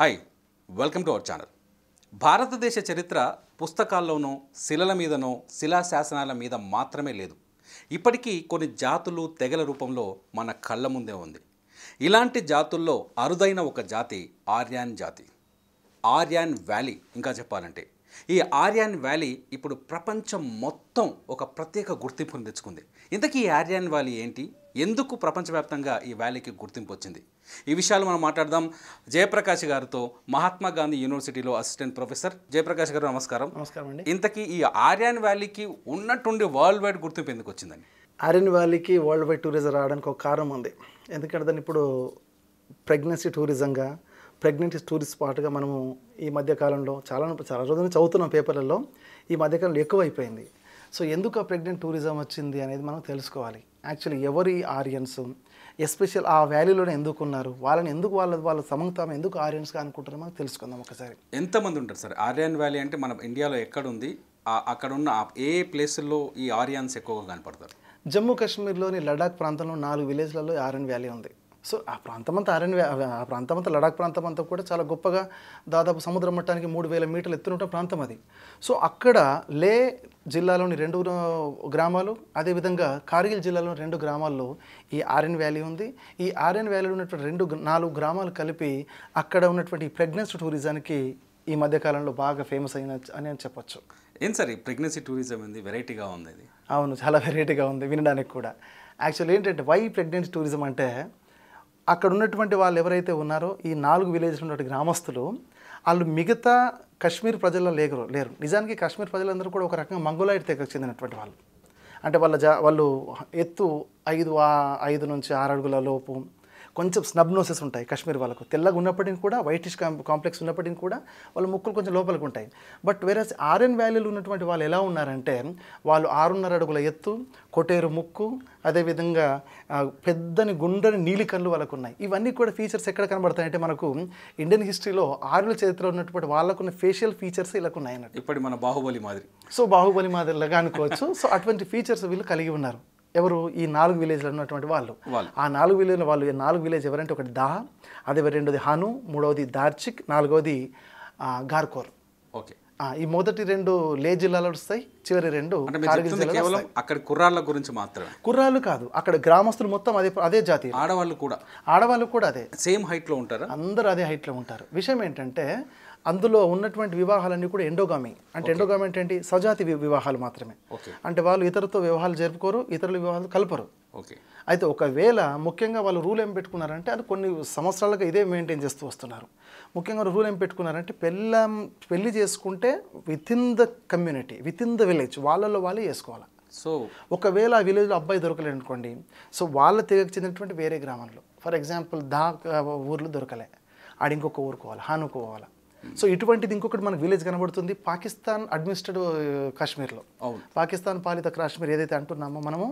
Hi welcome to our channel భారతదేశ చరిత్ర పుస్తకాల్లోనో శిలల మీదనో శిలాశాసనాల మీద మాత్రమే లేదు ఇప్పటికీ కొన్ని జాతులు తెగల రూపంలో మన కళ్ళ ముందే ఉంది ఇలాంటి జాతుల్లో అరుదైన ఒక జాతి ఆర్యాన్ జాతి ఆర్యాన్ వ్యాలీ ఇంకా చెప్పాలంటే ఈ ఆర్యాన్ వ్యాలీ ఇప్పుడు ప్రపంచం మొత్తం ఒక ప్రత్యేక గుర్తింపును తెచ్చుకుంది ఇంతకీ ఆర్యాన్ వ్యాలీ ఏంటి ఎందుకు ప్రపంచవ్యాప్తంగా ఈ వ్యాలీకి గుర్తింపు వచ్చింది ఈ విషయాలు మనం మాట్లాడదాం జయప్రకాష్ గారితో మహాత్మా గాంధీ యూనివర్సిటీలో అసిస్టెంట్ ప్రొఫెసర్ జయప్రకాష్ గారు నమస్కారం నమస్కారం అండి ఇంతకీ ఈ ఆర్యాన్ వ్యాలీకి ఉన్నట్టుండి వరల్డ్ వైడ్ గుర్తింపు ఎందుకు వచ్చిందండి ఆర్యన్ వ్యాలీకి వరల్డ్ వైడ్ టూరిజం రావడానికి ఒక కారణం ఉంది ఎందుకంటే దాన్ని ఇప్పుడు ప్రెగ్నెన్సీ టూరిజంగా ప్రెగ్నెంటీ టూరిస్ట్ స్పాట్గా మనము ఈ మధ్యకాలంలో చాలా చాలా రోజులు చదువుతున్నాం పేపర్లలో ఈ మధ్యకాలంలో ఎక్కువైపోయింది సో ఎందుకు ఆ ప్రెగ్నెంట్ టూరిజం వచ్చింది అనేది మనం తెలుసుకోవాలి యాక్చువల్లీ ఎవరి ఆరియన్స్ ఎస్పెషల్ ఆ వ్యాలీలోనే ఎందుకు ఉన్నారు వాళ్ళని ఎందుకు వాళ్ళ వాళ్ళ తమకు తాము ఎందుకు ఆరియన్స్గా అనుకుంటారో మనం తెలుసుకుందాం ఒకసారి ఎంతమంది ఉంటారు సార్ ఆర్యన్ వ్యాలీ అంటే మన ఇండియాలో ఎక్కడుంది అక్కడ ఉన్న ఏ ప్లేసుల్లో ఈ ఆర్యన్స్ ఎక్కువగా కనపడతారు జమ్మూ కాశ్మీర్లోని లడాక్ ప్రాంతంలో నాలుగు విలేజ్లలో ఆర్యన్ వ్యాలీ ఉంది సో ఆ ప్రాంతమంతా అరణ్య ఆ అంతా లడాక్ ప్రాంతమంతా కూడా చాలా గొప్పగా దాదాపు సముద్ర మట్టానికి మూడు వేల మీటర్లు ఎత్తున ప్రాంతం అది సో అక్కడ లే జిల్లాలోని రెండు గ్రామాలు అదేవిధంగా కార్గిల్ జిల్లాలోని రెండు గ్రామాల్లో ఈ ఆర్ఎన్ వ్యాలీ ఉంది ఈ ఆర్ఎన్ వ్యాలీలో ఉన్నటువంటి రెండు నాలుగు గ్రామాలు కలిపి అక్కడ ఉన్నటువంటి ప్రెగ్నెన్స్ టూరిజానికి ఈ మధ్యకాలంలో బాగా ఫేమస్ అయిన అని అని చెప్పొచ్చు ఏం సార్ ఈ ప్రెగ్నెన్సీ టూరిజం ఉంది వెరైటీగా ఉంది అవును చాలా వెరైటీగా ఉంది వినడానికి కూడా యాక్చువల్ ఏంటంటే వై ప్రెగ్నెన్సీ టూరిజం అంటే అక్కడ ఉన్నటువంటి వాళ్ళు ఎవరైతే ఉన్నారో ఈ నాలుగు విలేజ్లో ఉన్నటువంటి గ్రామస్తులు వాళ్ళు మిగతా కశ్మీర్ ప్రజల్లో లేరు లేరు నిజానికి కాశ్మీర్ ప్రజలందరూ కూడా ఒక రకంగా మంగోలాయిడ్ తెగకు చెందినటువంటి వాళ్ళు అంటే వాళ్ళ జా వాళ్ళు ఎత్తు ఐదు ఐదు నుంచి ఆరు అడుగుల లోపు కొంచెం స్నబ్ నోసెస్ ఉంటాయి కాశ్మీర్ వాళ్ళకు తెల్లగా ఉన్నప్పటికీ కూడా వైటిష్ కాంప్లెక్స్ ఉన్నప్పటికీ కూడా వాళ్ళ ముక్కులు కొంచెం లోపలికి ఉంటాయి బట్ వేరే ఆర్ఎన్ వ్యాలీలో ఉన్నటువంటి వాళ్ళు ఎలా ఉన్నారంటే వాళ్ళు ఆరున్నర అడుగుల ఎత్తు కొటేరు ముక్కు అదేవిధంగా పెద్దని గుండ్రని నీలి కళ్ళు వాళ్ళకు ఉన్నాయి ఇవన్నీ కూడా ఫీచర్స్ ఎక్కడ కనబడతాయంటే మనకు ఇండియన్ హిస్టరీలో ఆర్యుల చరిత్రలో ఉన్నటువంటి వాళ్ళకున్న ఫేషియల్ ఫీచర్స్ ఇలా ఉన్నాయి అన్నట్టు ఇప్పుడు మన బాహుబలి మాదిరి సో బాహుబలి మాదిరిలాగా అనుకోవచ్చు సో అటువంటి ఫీచర్స్ వీళ్ళు కలిగి ఉన్నారు ఎవరు ఈ నాలుగు విలేజ్లో ఉన్నటువంటి వాళ్ళు ఆ నాలుగు విలేజ్ వాళ్ళు నాలుగు విలేజ్ ఎవరంటే ఒకటి దాహ అదే రెండోది హను మూడవది దార్చిక్ నాలుగవది గార్కోర్ ఓకే ఈ మొదటి రెండు లే జిల్లాలో వస్తాయి చివరి రెండు అక్కడ కుర్రాళ్ళ గురించి మాత్రమే కుర్రాళ్ళు కాదు అక్కడ గ్రామస్తులు మొత్తం అదే అదే జాతి ఆడవాళ్ళు కూడా ఆడవాళ్ళు కూడా అదే సేమ్ హైట్లో ఉంటారు అందరూ అదే హైట్లో ఉంటారు విషయం ఏంటంటే అందులో ఉన్నటువంటి వివాహాలన్నీ కూడా ఎండోగామి అంటే ఎండోగామి ఏంటంటే ఏంటి సజాతి వివాహాలు మాత్రమే అంటే వాళ్ళు ఇతరులతో వివాహాలు జరుపుకోరు ఇతరుల వివాహాలు కలపరు అయితే ఒకవేళ ముఖ్యంగా వాళ్ళు రూల్ ఏం పెట్టుకున్నారంటే అది కొన్ని సంవత్సరాలుగా ఇదే మెయింటైన్ చేస్తూ వస్తున్నారు ముఖ్యంగా రూల్ ఏం పెట్టుకున్నారంటే పెళ్ళ పెళ్లి చేసుకుంటే within the community within the village వాళ్ళలో వాళ్ళే చేసుకోవాలి సో ఒకవేళ ఆ విలేజ్లో అబ్బాయి దొరకలే అనుకోండి సో వాళ్ళ తెగకు చెందినటువంటి వేరే గ్రామంలో ఫర్ ఎగ్జాంపుల్ దా ఊర్లు దొరకలే ఆడింకొక ఊరుకోవాలి హానుకోవాలి సో ఇటువంటిది ఇంకొకటి మనకు విలేజ్ కనబడుతుంది పాకిస్తాన్ అడ్మినిస్ట్రేటివ్ uh, కాశ్మీర్లో పాకిస్తాన్ పాలిత కాశ్మీర్ ఏదైతే అంటున్నామో మనము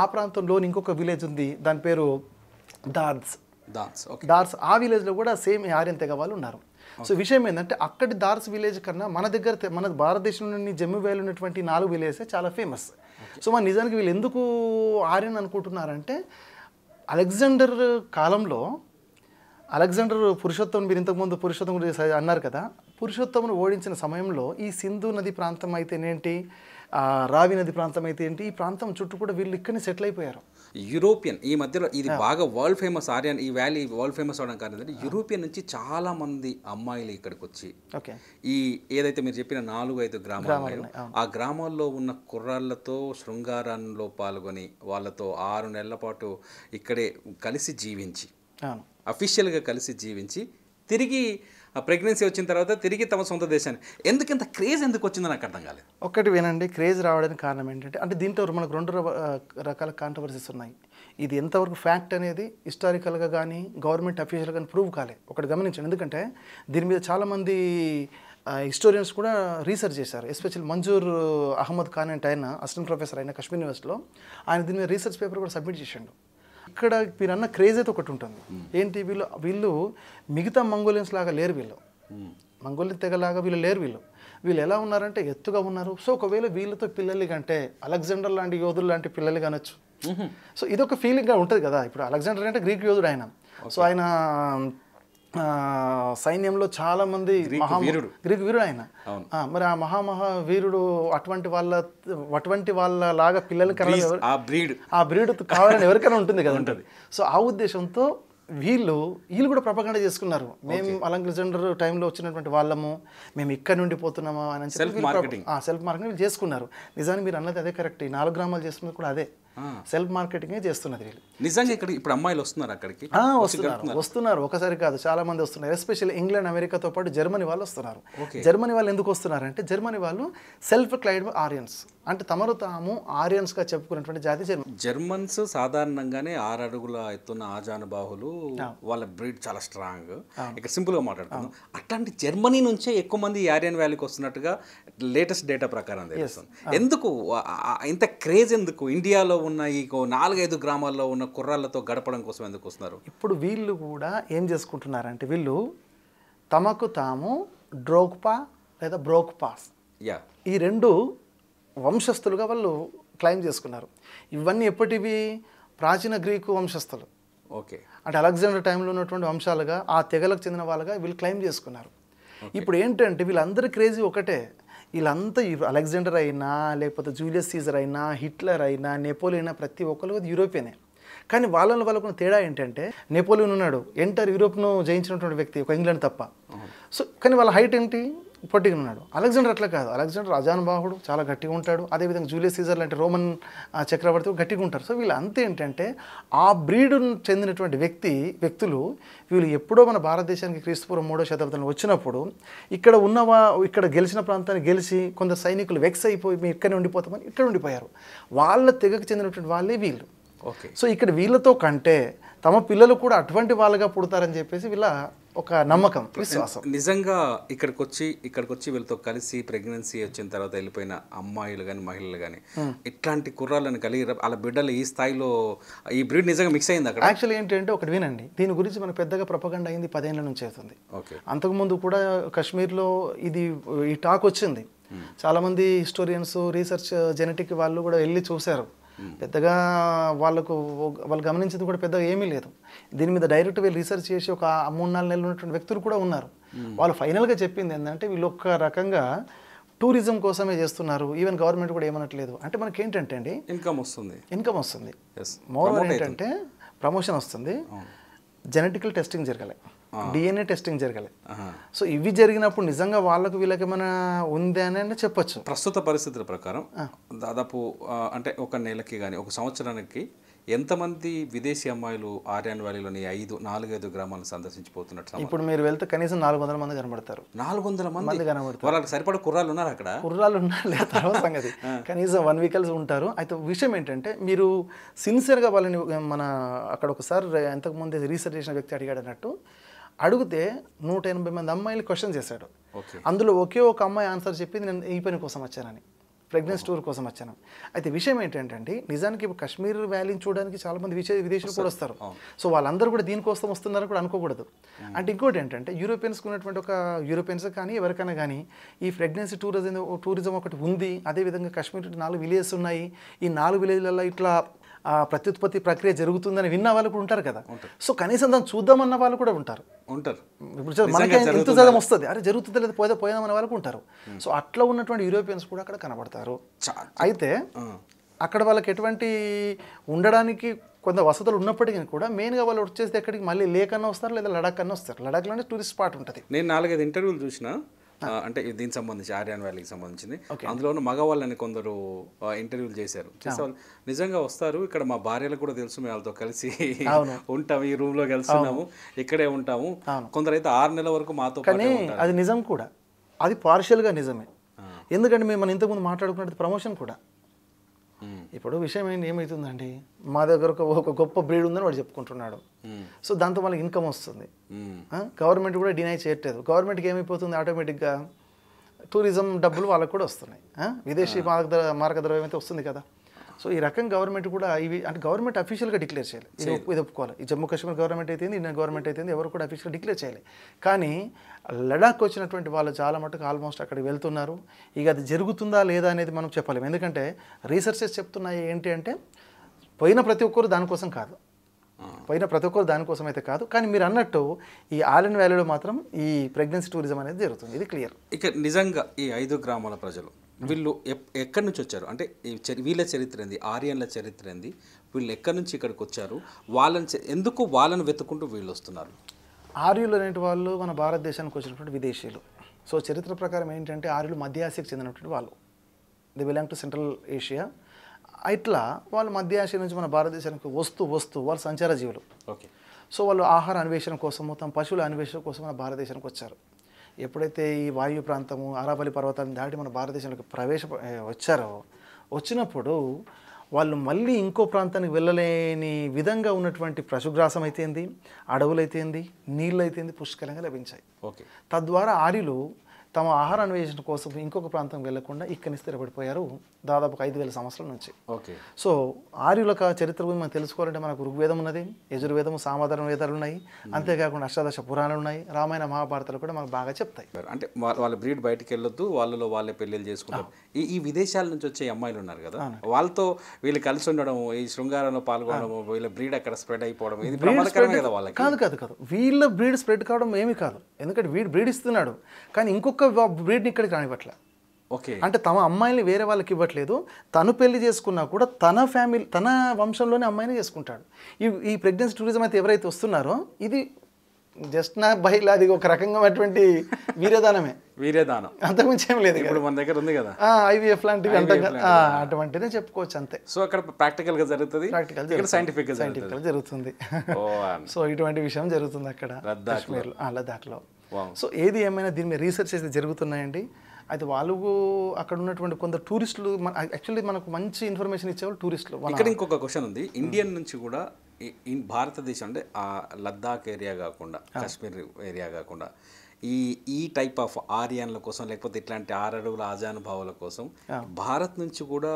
ఆ ప్రాంతంలోని ఇంకొక విలేజ్ ఉంది దాని పేరు దార్స్ దార్స్ ఆ విలేజ్లో కూడా సేమ్ ఆర్యన్ తెగ వాళ్ళు ఉన్నారు సో విషయం ఏంటంటే అక్కడి దార్స్ విలేజ్ కన్నా మన దగ్గర మన భారతదేశంలోని జమ్ము వేలు ఉన్నటువంటి నాలుగు విలేజే చాలా ఫేమస్ సో మన నిజానికి వీళ్ళు ఎందుకు ఆర్యన్ అనుకుంటున్నారంటే అలెగ్జాండర్ కాలంలో అలెగ్జాండర్ పురుషోత్తం మీరు ఇంతకుముందు పురుషోత్తం గురించి అన్నారు కదా పురుషోత్తమును ఓడించిన సమయంలో ఈ సింధు నది ప్రాంతం అయితే ఏంటి రావి నది ప్రాంతం అయితే ఏంటి ఈ ప్రాంతం చుట్టూ కూడా వీళ్ళు ఇక్కడనే సెటిల్ అయిపోయారు యూరోపియన్ ఈ మధ్యలో ఇది బాగా వరల్డ్ ఫేమస్ ఆర్యన్ ఈ వ్యాలీ వరల్డ్ ఫేమస్ అవడం కారణం అంటే యూరోపియన్ నుంచి చాలా మంది అమ్మాయిలు ఇక్కడికి వచ్చి ఓకే ఈ ఏదైతే మీరు చెప్పిన నాలుగు ఐదు గ్రామాలు ఆ గ్రామాల్లో ఉన్న కుర్రాళ్లతో శృంగారంలో పాల్గొని వాళ్ళతో ఆరు నెలల పాటు ఇక్కడే కలిసి జీవించి అఫీషియల్గా కలిసి జీవించి తిరిగి ప్రెగ్నెన్సీ వచ్చిన తర్వాత తిరిగి తమ సొంత దేశాన్ని ఎందుకు ఇంత క్రేజ్ ఎందుకు వచ్చిందో నాకు అర్థం కాలేదు ఒకటి వినండి క్రేజ్ రావడానికి కారణం ఏంటంటే అంటే దీంట్లో మనకు రెండు రకాల కాంట్రవర్సీస్ ఉన్నాయి ఇది ఎంతవరకు ఫ్యాక్ట్ అనేది హిస్టారికల్గా కానీ గవర్నమెంట్ అఫీషియల్ కానీ ప్రూవ్ కాలే ఒకటి గమనించండి ఎందుకంటే దీని మీద చాలామంది హిస్టోరియన్స్ కూడా రీసెర్చ్ చేశారు ఎస్పెషల్ మంజూర్ అహ్మద్ ఖాన్ అంటే ఆయన అసిస్టెంట్ ప్రొఫెసర్ ఆయన కశ్మీర్ యూనివర్సిటీలో ఆయన దీని మీద రీసెర్చ్ పేపర్ కూడా సబ్మిట్ చేసిండు ఇక్కడ మీరు అన్న క్రేజ్ అయితే ఒకటి ఉంటుంది ఏంటి వీళ్ళు వీళ్ళు మిగతా మంగోలియన్స్ లాగా లేరు వీళ్ళు మంగోలియన్ తెగలాగా వీళ్ళు లేరు వీళ్ళు వీళ్ళు ఎలా ఉన్నారంటే ఎత్తుగా ఉన్నారు సో ఒకవేళ వీళ్ళతో పిల్లలు కంటే అలెగ్జాండర్ లాంటి యోధులు లాంటి పిల్లలు కానొచ్చు సో ఇదొక ఫీలింగ్గా ఉంటుంది కదా ఇప్పుడు అలెగ్జాండర్ అంటే గ్రీక్ యోధుడు ఆయన సో ఆయన సైన్యంలో చాలా మంది మహావీరుడు గ్రీక్ వీరుడు ఆయన మరి ఆ మహామహా వీరుడు అటువంటి వాళ్ళ అటువంటి వాళ్ళ లాగా పిల్లలు కలగ ఆ బ్రీడ్ ఆ బ్రీడ్ కావాలని ఎవరికైనా ఉంటుంది కదా ఉంటుంది సో ఆ ఉద్దేశంతో వీళ్ళు వీళ్ళు కూడా ప్రపగండ చేసుకున్నారు మేము అలెగ్జాండర్ టైంలో వచ్చినటువంటి వాళ్ళము మేము ఇక్కడ నుండి పోతున్నాము అని చెప్పి సెల్ఫ్ మార్కెటింగ్ చేసుకున్నారు నిజానికి మీరు అన్నది అదే కరెక్ట్ ఈ నాలుగు గ్రామాలు చేసుకున్నది కూడా అదే సెల్ఫ్ మార్కెటింగ్ చేస్తున్నది వీళ్ళు నిజంగా ఇక్కడ ఇప్పుడు అమ్మాయిలు వస్తున్నారు అక్కడికి వస్తున్నారు వస్తున్నారు ఒకసారి కాదు చాలా మంది వస్తున్నారు ఎస్పెషల్లీ ఇంగ్లాండ్ అమెరికాతో పాటు జర్మనీ వాళ్ళు వస్తున్నారు జర్మనీ వాళ్ళు ఎందుకు వస్తున్నారు అంటే జర్మనీ వాళ్ళు సెల్ఫ్ క్లైడ్ ఆరియన్స్ అంటే తమరు తాము ఆరియన్స్ గా చెప్పుకున్నటువంటి జాతి జర్మన్స్ సాధారణంగానే ఆరు అడుగుల ఎత్తున్న ఆజానుబాహులు వాళ్ళ బ్రీడ్ చాలా స్ట్రాంగ్ సింపుల్ గా మాట్లాడుతున్నాం అట్లాంటి జర్మనీ నుంచే ఎక్కువ మంది ఆరియన్ వ్యాలీకి వస్తున్నట్టుగా లేటెస్ట్ డేటా ప్రకారం తెలుస్తుంది ఎందుకు ఇంత క్రేజ్ ఎందుకు ఇండియాలో ఉన్న ఈ నాలుగైదు గ్రామాల్లో ఉన్న కుర్రాళ్ళతో గడపడం కోసం ఎందుకు వస్తున్నారు ఇప్పుడు వీళ్ళు కూడా ఏం చేసుకుంటున్నారంటే వీళ్ళు తమకు తాము డ్రోక్పా లేదా బ్రోక్పాస్ యా ఈ రెండు వంశస్థులుగా వాళ్ళు క్లైమ్ చేసుకున్నారు ఇవన్నీ ఎప్పటివి ప్రాచీన గ్రీకు వంశస్థులు ఓకే అంటే అలెగ్జాండర్ టైంలో ఉన్నటువంటి వంశాలుగా ఆ తెగలకు చెందిన వాళ్ళగా వీళ్ళు క్లైమ్ చేసుకున్నారు ఇప్పుడు ఏంటంటే వీళ్ళందరి క్రేజీ ఒకటే వీళ్ళంతా అలెగ్జాండర్ అయినా లేకపోతే జూలియస్ సీజర్ అయినా హిట్లర్ అయినా నెపోలియన్ అయినా ప్రతి ఒక్కరు యూరోపియనే కానీ వాళ్ళకు ఉన్న తేడా ఏంటంటే నెపోలియన్ ఉన్నాడు ఎంటర్ యూరోప్ను జయించినటువంటి వ్యక్తి ఒక ఇంగ్లాండ్ తప్ప సో కానీ వాళ్ళ హైట్ ఏంటి పొట్టిగా ఉన్నాడు అలెగ్జాండర్ అట్లా కాదు అలెగ్జాండర్ అజానుభావుడు చాలా గట్టిగా ఉంటాడు అదేవిధంగా జూలియస్ సీజర్ లాంటి రోమన్ చక్రవర్తి గట్టిగా ఉంటారు సో వీళ్ళు అంతే ఏంటంటే ఆ బ్రీడ్ చెందినటువంటి వ్యక్తి వ్యక్తులు వీళ్ళు ఎప్పుడో మన భారతదేశానికి క్రీస్తుపూర్వం మూడో శతాబ్దంలో వచ్చినప్పుడు ఇక్కడ ఉన్నవా ఇక్కడ గెలిచిన ప్రాంతాన్ని గెలిచి కొంత సైనికులు వెక్స్ అయిపోయి మేము ఇక్కడే ఉండిపోతామని ఇక్కడ ఉండిపోయారు వాళ్ళ తెగకు చెందినటువంటి వాళ్ళే వీళ్ళు ఓకే సో ఇక్కడ వీళ్ళతో కంటే తమ పిల్లలు కూడా అటువంటి వాళ్ళుగా పుడతారని చెప్పేసి వీళ్ళ ఒక నమ్మకం విశ్వాసం నిజంగా ఇక్కడికి వచ్చి ఇక్కడికి వచ్చి వీళ్ళతో కలిసి ప్రెగ్నెన్సీ వచ్చిన తర్వాత వెళ్ళిపోయిన అమ్మాయిలు కానీ మహిళలు కానీ hmm. ఇట్లాంటి కుర్రాలను కలిగి వాళ్ళ బిడ్డలు ఈ స్థాయిలో ఈ బ్రీడ్ నిజంగా మిక్స్ అయింది అక్కడ యాక్చువల్లీ ఏంటంటే ఒకటి వినండి దీని గురించి మనకు పెద్దగా ప్రపగండ అయింది పదేళ్ల నుంచి అవుతుంది అంతకుముందు కూడా కశ్మీర్లో ఇది ఈ టాక్ వచ్చింది hmm. చాలామంది హిస్టోరియన్స్ రీసెర్చ్ జెనెటిక్ వాళ్ళు కూడా వెళ్ళి చూశారు పెద్దగా వాళ్ళకు వాళ్ళు గమనించింది కూడా పెద్దగా ఏమీ లేదు దీని మీద డైరెక్ట్ వీళ్ళు రీసెర్చ్ చేసి ఒక మూడు నాలుగు నెలలు ఉన్నటువంటి వ్యక్తులు కూడా ఉన్నారు వాళ్ళు ఫైనల్గా చెప్పింది ఏంటంటే వీళ్ళు ఒక్క రకంగా టూరిజం కోసమే చేస్తున్నారు ఈవెన్ గవర్నమెంట్ కూడా ఏమనట్లేదు అంటే మనకి ఏంటంటే అండి ఇన్కమ్ వస్తుంది ఇన్కమ్ వస్తుంది మోర్ ఏంటంటే ప్రమోషన్ వస్తుంది జెనెటికల్ టెస్టింగ్ జరగాలి డిఎన్ఏ టెస్టింగ్ జరగాలి సో ఇవి జరిగినప్పుడు నిజంగా వాళ్ళకు వీళ్ళకి ఏమైనా ఉంది అని అంటే చెప్పొచ్చు ప్రస్తుత పరిస్థితుల ప్రకారం దాదాపు అంటే ఒక నెలకి కానీ ఒక సంవత్సరానికి ఎంతమంది విదేశీ అమ్మాయిలు ఆర్యాన్ వ్యాలీలోని ఐదు నాలుగైదు గ్రామాలను సందర్శించిపోతున్నట్టు ఇప్పుడు మీరు వెళ్తే కనీసం నాలుగు వందల మంది కనబడతారు నాలుగు వందల మంది కనబడతారు వాళ్ళకి సరిపడ కుర్రాలు ఉన్నారు అక్కడ కుర్రాలు ఉన్నారు తర్వాత సంగతి కనీసం వన్ వీకల్స్ ఉంటారు అయితే విషయం ఏంటంటే మీరు సిన్సియర్గా వాళ్ళని మన అక్కడ ఒకసారి ఎంతకుముందు రీసెర్చ్ చేసిన వ్యక్తి అడిగాడు అన్నట్టు అడిగితే నూట ఎనభై మంది అమ్మాయిలు క్వశ్చన్ చేశాడు అందులో ఒకే ఒక అమ్మాయి ఆన్సర్ చెప్పింది నేను ఈ పని కోసం వచ్చానని ప్రెగ్నెన్స్ టూర్ కోసం వచ్చాను అయితే విషయం ఏంటంటే నిజానికి కశ్మీర్ వ్యాలీని చూడడానికి చాలామంది విశే విదేశీయులు కూడా వస్తారు సో వాళ్ళందరూ కూడా దీనికోసం వస్తున్నారని కూడా అనుకోకూడదు అంటే ఇంకోటి ఏంటంటే యూరోపియన్స్కి ఉన్నటువంటి ఒక యూరోపియన్స్ కానీ ఎవరికైనా కానీ ఈ ప్రెగ్నెన్సీ టూరిజం టూరిజం ఒకటి ఉంది అదేవిధంగా కశ్మీర్ నాలుగు విలేజెస్ ఉన్నాయి ఈ నాలుగు విలేజ్లలో ఇట్లా ఆ ప్రత్యుత్పత్తి ప్రక్రియ జరుగుతుందని విన్న వాళ్ళు కూడా ఉంటారు కదా సో కనీసం దాన్ని చూద్దామన్న వాళ్ళు కూడా ఉంటారు ఉంటారు ఇప్పుడు మనకి ఎంతజాదం వస్తుంది అరే జరుగుతుందో లేదా పోయేదో పోయేదామన్న వాళ్ళు ఉంటారు సో అట్లా ఉన్నటువంటి యూరోపియన్స్ కూడా అక్కడ కనబడతారు అయితే అక్కడ వాళ్ళకి ఎటువంటి ఉండడానికి కొంత వసతులు ఉన్నప్పటికీ కూడా మెయిన్గా వాళ్ళు వచ్చేసి ఎక్కడికి మళ్ళీ లేకన్నా వస్తారు లేదా లడాక్ అన్న వస్తారు లడాక్లోనే టూరిస్ట్ స్పాట్ ఉంటుంది నేను నాలుగైదు ఇంటర్వ్యూలు చూసిన అంటే దీనికి సంబంధించి ఆర్యాన్ వ్యాలీకి సంబంధించింది అందులోనూ మగవాళ్ళని కొందరు ఇంటర్వ్యూలు చేశారు చేసేవాళ్ళు నిజంగా వస్తారు ఇక్కడ మా భార్యలకు కూడా తెలుసు మేము వాళ్ళతో కలిసి ఉంటాము ఈ రూమ్ కలిసి ఉన్నాము ఇక్కడే ఉంటాము కొందరైతే ఆరు నెలల వరకు మాతో అది నిజం కూడా అది గా నిజమే ఎందుకంటే మేము మనం ఇంతకుముందు మాట్లాడుకున్నది ప్రమోషన్ కూడా ఇప్పుడు విషయం ఏంటి ఏమవుతుందండి మా దగ్గర ఒక గొప్ప బ్రీడ్ ఉందని వాడు చెప్పుకుంటున్నాడు సో దాంతో మనకి ఇన్కమ్ వస్తుంది గవర్నమెంట్ కూడా డినై చేయట్లేదు గవర్నమెంట్కి ఏమైపోతుంది ఆటోమేటిక్గా టూరిజం డబ్బులు వాళ్ళకు కూడా వస్తున్నాయి విదేశీ మార్గ మార్గద్రవ్యం అయితే వస్తుంది కదా సో ఈ రకం గవర్నమెంట్ కూడా ఇవి అంటే గవర్నమెంట్ అఫీషియల్గా డిక్లేర్ చేయాలి ఇది ఇది ఒప్పుకోవాలి ఈ జమ్మూ కాశ్మీర్ గవర్నమెంట్ అయితే ఇండియన్ గవర్నమెంట్ అయితే ఎవరు కూడా అఫీషియల్గా డిక్లేర్ చేయాలి కానీ లడాక్ వచ్చినటువంటి వాళ్ళు చాలా మటుకు ఆల్మోస్ట్ అక్కడికి వెళ్తున్నారు ఇక అది జరుగుతుందా లేదా అనేది మనం చెప్పలేము ఎందుకంటే రీసెర్చెస్ చెప్తున్నాయి ఏంటి అంటే పోయిన ప్రతి ఒక్కరు దానికోసం కాదు పోయిన ప్రతి ఒక్కరు దానికోసం అయితే కాదు కానీ మీరు అన్నట్టు ఈ ఆలన్ వ్యాలీలో మాత్రం ఈ ప్రెగ్నెన్సీ టూరిజం అనేది జరుగుతుంది ఇది క్లియర్ ఇక నిజంగా ఈ ఐదు గ్రామాల ప్రజలు వీళ్ళు ఎక్కడి నుంచి వచ్చారు అంటే వీళ్ళ చరిత్ర ఏంది ఆర్యన్ల చరిత్ర ఏంది వీళ్ళు ఎక్కడి నుంచి ఇక్కడికి వచ్చారు వాళ్ళని ఎందుకు వాళ్ళని వెతుకుంటూ వీళ్ళు వస్తున్నారు ఆర్యులు అనేటి వాళ్ళు మన భారతదేశానికి వచ్చినటువంటి విదేశీయులు సో చరిత్ర ప్రకారం ఏంటంటే ఆర్యులు మధ్య ఆసియాకి చెందినటువంటి వాళ్ళు they belong to Central Asia ఇట్లా వాళ్ళు మధ్య ఆసియా నుంచి మన భారతదేశానికి వస్తూ వస్తూ వాళ్ళు సంచార జీవులు ఓకే సో వాళ్ళు ఆహార అన్వేషణ కోసం తమ పశువుల అన్వేషణ కోసం మన భారతదేశానికి వచ్చారు ఎప్పుడైతే ఈ వాయు ప్రాంతము అరాబలి పర్వతాన్ని దాటి మన భారతదేశంలోకి ప్రవేశ వచ్చారో వచ్చినప్పుడు వాళ్ళు మళ్ళీ ఇంకో ప్రాంతానికి వెళ్ళలేని విధంగా ఉన్నటువంటి పశుగ్రాసం అయితేంది అడవులు అయితేంది నీళ్ళు అయితేంది పుష్కలంగా లభించాయి ఓకే తద్వారా ఆర్యులు తమ ఆహార అన్వేషణ కోసం ఇంకొక ప్రాంతం వెళ్లకుండా ఇక్కడిని స్థిరపడిపోయారు దాదాపు ఐదు వేల సంవత్సరాల నుంచి ఓకే సో ఆర్యులక చరిత్ర గురించి మనం తెలుసుకోవాలంటే మనకు ఋగ్వేదం ఉన్నది యజుర్వేదం సామాధాన వేదాలు ఉన్నాయి అంతేకాకుండా అష్టాదశ పురాణాలు ఉన్నాయి రామాయణ మహాభారతాలు కూడా మనకు బాగా చెప్తాయి అంటే వాళ్ళ బ్రీడ్ బయటకు వెళ్ళొద్దు వాళ్ళలో వాళ్ళే పెళ్ళిళ్ళు చేసుకుంటారు ఈ ఈ విదేశాల నుంచి వచ్చే అమ్మాయిలు ఉన్నారు కదా వాళ్ళతో వీళ్ళు కలిసి ఉండడం ఈ శృంగారంలో పాల్గొనడం వీళ్ళ బ్రీడ్ అక్కడ స్ప్రెడ్ అయిపోవడం ఇది కాదు కాదు కాదు వీళ్ళ బ్రీడ్ స్ప్రెడ్ కావడం ఏమి కాదు ఎందుకంటే వీడు బ్రీడ్ ఇస్తున్నాడు కానీ ఇంకొక ఒక్క బ్రీడ్ని ఇక్కడికి రానివ్వట్లే ఓకే అంటే తమ అమ్మాయిని వేరే వాళ్ళకి ఇవ్వట్లేదు తను పెళ్లి చేసుకున్నా కూడా తన ఫ్యామిలీ తన వంశంలోనే అమ్మాయిని చేసుకుంటాడు ఈ ఈ ప్రెగ్నెన్సీ టూరిజం అయితే ఎవరైతే వస్తున్నారో ఇది జస్ట్ నా బహిలా అది ఒక రకంగా అటువంటి వీర్యదానమే వీర్యదానం అంతకుమించి ఏం లేదు ఇప్పుడు మన దగ్గర ఉంది కదా ఐవీఎఫ్ లాంటివి అటువంటిదే చెప్పుకోవచ్చు అంతే సో అక్కడ ప్రాక్టికల్ గా జరుగుతుంది ప్రాక్టికల్ సైంటిఫిక్ సైంటిఫిక్ గా జరుగుతుంది సో ఇటువంటి విషయం జరుగుతుంది అక్కడ లద్దాఖ్ లో లద్దాఖ్ లో సో ఏది ఏమైనా దీని మీద రీసెర్చ్ అయితే జరుగుతున్నాయండి అయితే వాళ్ళు అక్కడ ఉన్నటువంటి కొంత టూరిస్టులు యాక్చువల్లీ మనకు మంచి ఇన్ఫర్మేషన్ ఇచ్చేవాళ్ళు టూరిస్టులు ఇక్కడ ఇంకొక క్వశ్చన్ ఉంది ఇండియన్ నుంచి కూడా భారతదేశం అంటే ఆ లద్దాఖ్ ఏరియా కాకుండా కాశ్మీర్ ఏరియా కాకుండా ఈ ఈ టైప్ ఆఫ్ ఆర్యన్ల కోసం లేకపోతే ఇట్లాంటి ఆరడుగుల ఆజానుభావుల కోసం భారత్ నుంచి కూడా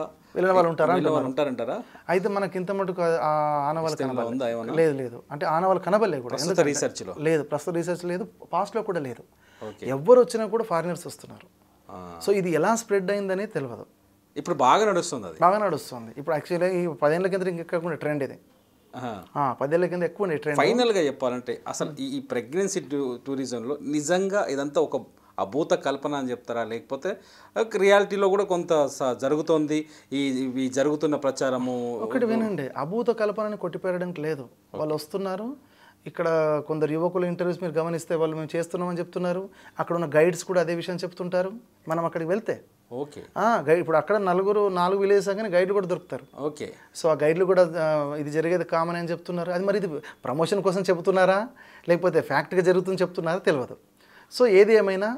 ఉంటారంటారా అయితే మనకి ఇంత మటుకు ఆనవాళ్ళు లేదు లేదు అంటే ఆనవాళ్ళు కనబడలేదు కూడా రీసెర్చ్ లో లేదు ప్రస్తుత రీసెర్చ్ లేదు పాస్ట్ లో కూడా లేదు ఎవరు వచ్చినా కూడా ఫారినర్స్ వస్తున్నారు సో ఇది ఎలా స్ప్రెడ్ అయిందనేది తెలియదు ఇప్పుడు బాగా నడుస్తుంది బాగా నడుస్తుంది ఇప్పుడు యాక్చువల్గా ఈ పదేళ్ళ కింద ఇంకెక్కకుండా ట్రెండ్ ఇది పదేళ్ల కింద ఎక్కువ ట్రెండ్ ఫైనల్గా చెప్పాలంటే అసలు ఈ ప్రెగ్నెన్సీ టూరిజంలో నిజంగా ఇదంతా ఒక అభూత కల్పన అని చెప్తారా లేకపోతే రియాలిటీలో కూడా కొంత జరుగుతోంది ఈ ఈ జరుగుతున్న ప్రచారము ఒకటి వినండి అభూత కల్పనని కొట్టిపేరడానికి లేదు వాళ్ళు వస్తున్నారు ఇక్కడ కొందరు యువకులు ఇంటర్వ్యూస్ మీరు గమనిస్తే వాళ్ళు మేము చేస్తున్నామని చెప్తున్నారు అక్కడ ఉన్న గైడ్స్ కూడా అదే విషయం చెప్తుంటారు మనం అక్కడికి వెళ్తే ఓకే ఇప్పుడు అక్కడ నలుగురు నాలుగు విలేజ్ కానీ గైడ్లు కూడా దొరుకుతారు ఓకే సో ఆ గైడ్లు కూడా ఇది జరిగేది కామన్ అని చెప్తున్నారు అది మరి ఇది ప్రమోషన్ కోసం చెబుతున్నారా లేకపోతే ఫ్యాక్ట్గా జరుగుతుంది చెప్తున్నారా తెలియదు సో ఏది ఏమైనా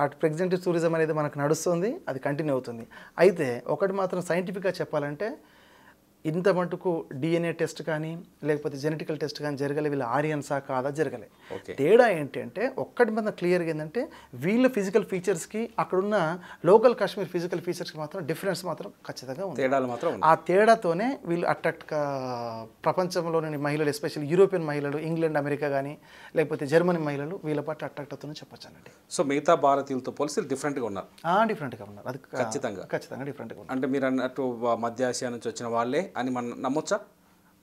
ఆ ప్రెగ్జెంటివ్ టూరిజం అనేది మనకు నడుస్తుంది అది కంటిన్యూ అవుతుంది అయితే ఒకటి మాత్రం సైంటిఫిక్గా చెప్పాలంటే ఇంత మటుకు డిఎన్ఏ టెస్ట్ కానీ లేకపోతే జెనెటికల్ టెస్ట్ కానీ జరగలే వీళ్ళు ఆరియన్సా కాదా జరగలే తేడా ఏంటంటే ఒక్కటి మీద క్లియర్గా ఏంటంటే వీళ్ళ ఫిజికల్ ఫీచర్స్కి అక్కడున్న లోకల్ కాశ్మీర్ ఫిజికల్ ఫీచర్స్కి మాత్రం డిఫరెన్స్ మాత్రం ఖచ్చితంగా ఉంది తేడాలు మాత్రం ఆ తేడాతోనే వీళ్ళు అట్రాక్ట్ ప్రపంచంలోని మహిళలు ఎస్పెషల్లీ యూరోపియన్ మహిళలు ఇంగ్లాండ్ అమెరికా కానీ లేకపోతే జర్మనీ మహిళలు వీళ్ళ పట్ల అట్రాక్ట్ అవుతుందని చెప్పొచ్చు అండి సో మిగతా భారతీయులతో పోలిసి డిఫరెంట్గా ఉన్నారు డిఫరెంట్గా ఉన్నారు అది ఖచ్చితంగా ఖచ్చితంగా డిఫరెంట్గా అంటే మీరు అన్నట్టు మధ్య ఆసియా నుంచి వచ్చిన వాళ్ళే అని మనం నమ్మొచ్చా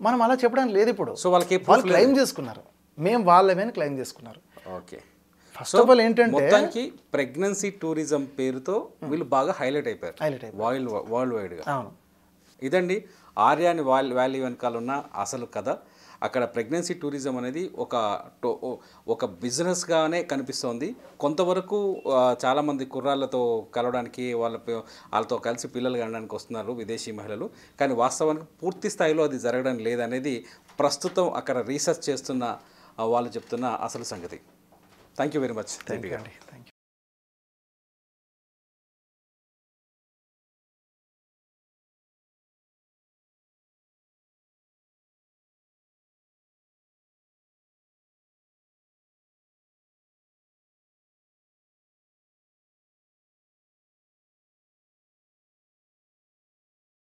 మనం అలా చెప్పడానికి లేదు ఇప్పుడు సో వాళ్ళకి వాళ్ళు క్లెయిమ్ చేసుకున్నారు మేము వాళ్ళమేని క్లెయిమ్ చేసుకున్నారు ఓకే ఫస్ట్ ఆఫ్ ఆల్ ఏంటంటే ప్రెగ్నెన్సీ టూరిజం పేరుతో వీళ్ళు బాగా హైలైట్ అయిపోయారు హైలైట్ వరల్డ్ వరల్డ్ వైడ్గా అవును ఇదండి ఆర్యాని వాల్ వ్యాలీ వెనకాల ఉన్న అసలు కథ అక్కడ ప్రెగ్నెన్సీ టూరిజం అనేది ఒక ఒక బిజినెస్గానే కనిపిస్తోంది కొంతవరకు చాలామంది కుర్రాళ్ళతో కలవడానికి వాళ్ళ వాళ్ళతో కలిసి పిల్లలు కనడానికి వస్తున్నారు విదేశీ మహిళలు కానీ వాస్తవానికి పూర్తి స్థాయిలో అది జరగడం లేదనేది ప్రస్తుతం అక్కడ రీసెర్చ్ చేస్తున్న వాళ్ళు చెప్తున్న అసలు సంగతి thank you very much thank you